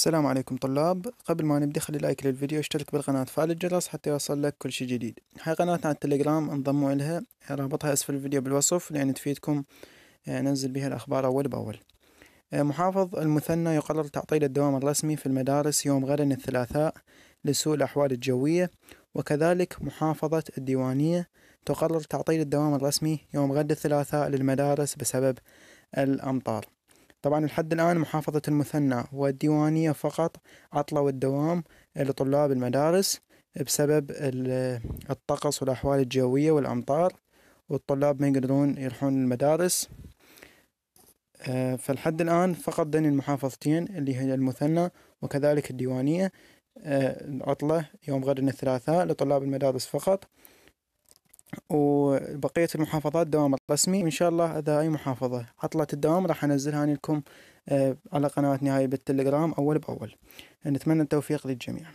السلام عليكم طلاب قبل ما نبدأ خلي لايك للفيديو اشترك بالقناة فعل الجرس حتى يوصل لك كل شيء جديد هاي قناتنا على التليجرام انضموا لها رابطها اسفل الفيديو بالوصف لأن تفيدكم آه، ننزل بها الأخبار أول بأول آه، محافظ المثنى يقرر تعطيل الدوام الرسمي في المدارس يوم غدا الثلاثاء لسوء الأحوال الجوية وكذلك محافظة الديوانية تقرر تعطيل الدوام الرسمي يوم غد الثلاثاء للمدارس بسبب الأمطار طبعا لحد الآن محافظة المثنى والديوانية فقط عطلوا الدوام لطلاب المدارس بسبب الطقس والأحوال الجوية والأمطار والطلاب ما يقدرون يروحون المدارس آه، فلحد الآن فقط دني المحافظتين اللي هي المثنى وكذلك الديوانية آه، عطلة يوم غد الثلاثاء لطلاب المدارس فقط وبقية المحافظات دوام رسمي وإن شاء الله إذا أي محافظة عطلت الدوام راح أنزلها لكم آه، على قناة نهاية بالتليجرام أول بأول نتمنى التوفيق للجميع